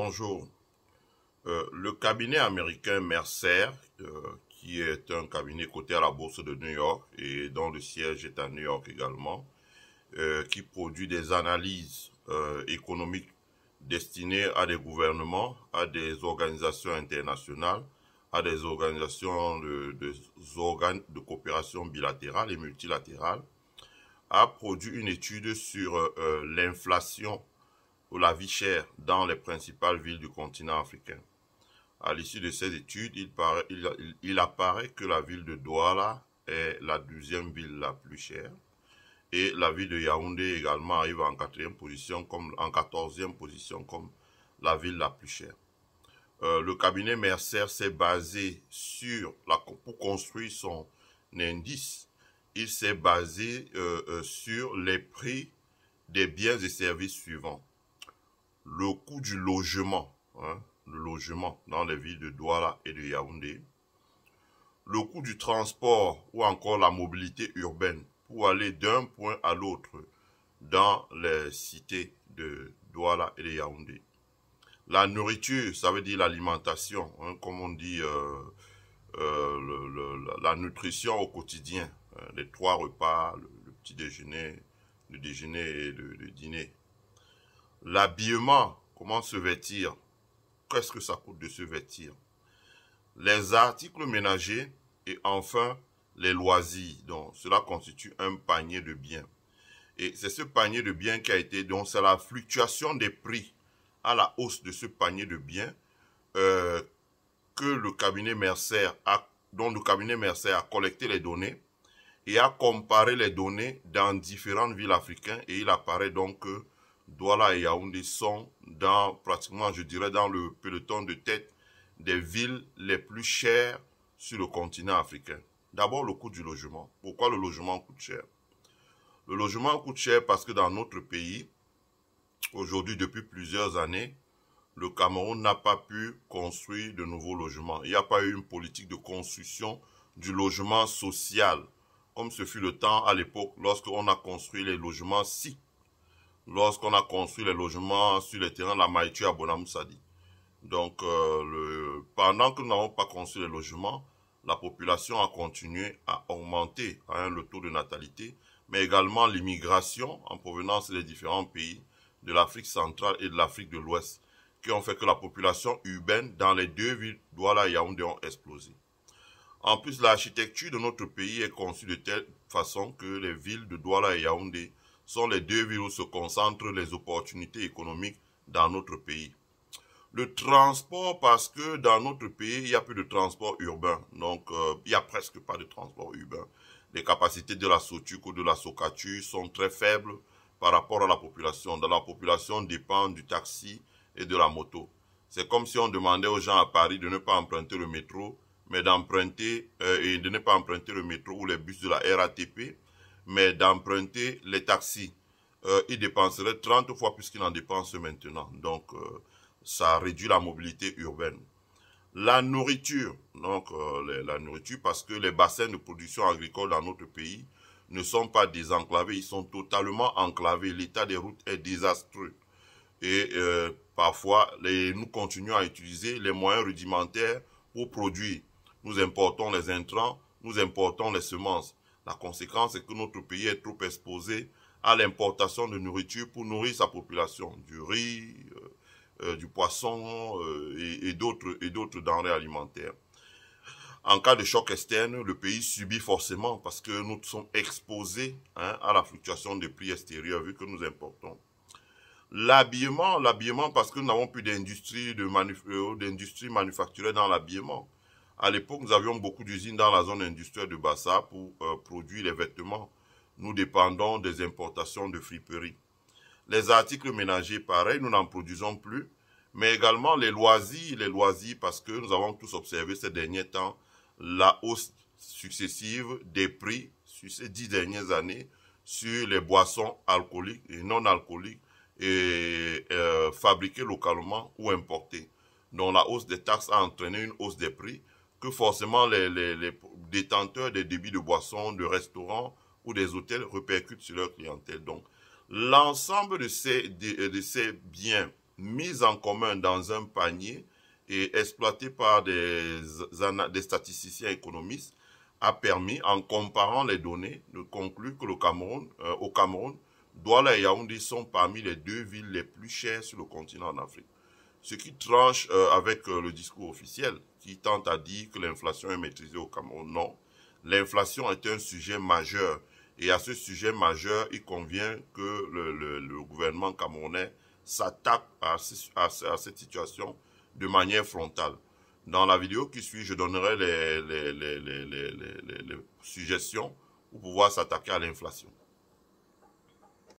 Bonjour. Euh, le cabinet américain Mercer, euh, qui est un cabinet coté à la bourse de New York et dont le siège est à New York également, euh, qui produit des analyses économiques destinées à des gouvernements, à des organisations internationales, à des organisations de, organes de coopération bilatérale et multilatérale, a produit une étude sur l'inflation ou la vie chère dans les principales villes du continent africain. À l'issue de ces études, il, apparaît que la ville de Douala est la deuxième ville la plus chère et la ville de Yaoundé également arrive en quatrième position comme en quatorzième position comme la ville la plus chère. Euh, le cabinet Mercer s'est basé sur la pour construire son indice, il s'est basé euh, euh, sur les prix des biens et services suivants le coût du logement, hein, le logement dans les villes de Douala et de Yaoundé, le coût du transport ou encore la mobilité urbaine pour aller d'un point à l'autre dans les cités de Douala et de Yaoundé. La nourriture, ça veut dire l'alimentation, hein, comme on dit euh, euh, la nutrition au quotidien, hein, les trois repas, le, petit déjeuner, le déjeuner et le, dîner. L'habillement, comment se vêtir Qu'est-ce que ça coûte de se vêtir Les articles ménagers et enfin les loisirs. Donc, cela constitue un panier de biens. Et c'est ce panier de biens qui a été, donc c'est la fluctuation des prix à la hausse de ce panier de biens euh, que le cabinet Mercer a, dont le cabinet Mercer a collecté les données et a comparé les données dans différentes villes africaines et il apparaît donc que Douala et Yaoundé sont dans, pratiquement, je dirais, dans le peloton de tête des villes les plus chères sur le continent africain. D'abord, le coût du logement. Pourquoi le logement coûte cher Le logement coûte cher parce que dans notre pays, aujourd'hui, depuis plusieurs années, le Cameroun n'a pas pu construire de nouveaux logements. Il n'y a pas eu une politique de construction du logement social, comme ce fut le temps à l'époque lorsqu'on a construit les logements SIC lorsqu'on a construit les logements sur les terrains de la Maïtu à Bonamoussadi. Donc, euh, pendant que nous n'avons pas construit les logements, la population a continué à augmenter hein, le taux de natalité, mais également l'immigration en provenance des différents pays de l'Afrique centrale et de l'Afrique de l'Ouest, qui ont fait que la population urbaine dans les deux villes Douala et Yaoundé ont explosé. En plus, l'architecture de notre pays est conçue de telle façon que les villes de Douala et Yaoundé sont les deux villes où se concentrent les opportunités économiques dans notre pays. Le transport, parce que dans notre pays, il n'y a plus de transport urbain. Donc, euh, il n'y a presque pas de transport urbain. Les capacités de la Sotuc ou de la Socatu sont très faibles par rapport à la population. Dans la population dépend du taxi et de la moto. C'est comme si on demandait aux gens à Paris de ne pas emprunter le métro, mais d'emprunter euh, et de ne pas emprunter le métro ou les bus de la RATP mais d'emprunter les taxis. Euh, ils dépenseraient dépenserait 30 fois plus qu'ils en dépensent maintenant. Donc, euh, ça réduit la mobilité urbaine. La nourriture, donc euh, la nourriture, parce que les bassins de production agricole dans notre pays ne sont pas désenclavés, ils sont totalement enclavés. L'état des routes est désastreux. Et parfois, nous continuons à utiliser les moyens rudimentaires pour produire. Nous importons les intrants, nous importons les semences. La conséquence est que notre pays est trop exposé à l'importation de nourriture pour nourrir sa population, du riz, euh, euh, du poisson euh, et, et d'autres denrées alimentaires. En cas de choc externe, le pays subit forcément parce que nous sommes exposés hein, à la fluctuation des prix extérieurs vu que nous importons. L'habillement, l'habillement parce que nous n'avons plus d'industrie euh, manufacturée dans l'habillement. À l'époque, nous avions beaucoup d'usines dans la zone industrielle de Bassa pour euh, produire les vêtements. Nous dépendons des importations de friperies. Les articles ménagers, pareil, nous n'en produisons plus. Mais également les loisirs, les loisirs, parce que nous avons tous observé ces derniers temps la hausse successive des prix sur ces dix dernières années sur les boissons alcooliques et non alcooliques et euh, fabriquées localement ou importées. Donc la hausse des taxes a entraîné une hausse des prix que forcément les, détenteurs des débits de boissons, de restaurants ou des hôtels répercutent sur leur clientèle. Donc, l'ensemble de ces, euh, biens mis en commun dans un panier et exploité par des, des statisticiens économistes a permis, en comparant les données, de conclure que le Cameroun, euh, au Cameroun, Douala et Yaoundé sont parmi les deux villes les plus chères sur le continent en Afrique ce qui tranche euh, avec euh, le discours officiel qui tente à dire que l'inflation est maîtrisée au Cameroun. Non, l'inflation est un sujet majeur et à ce sujet majeur, il convient que le, gouvernement camerounais s'attaque à, cette situation de manière frontale. Dans la vidéo qui suit, je donnerai les suggestions pour pouvoir s'attaquer à l'inflation.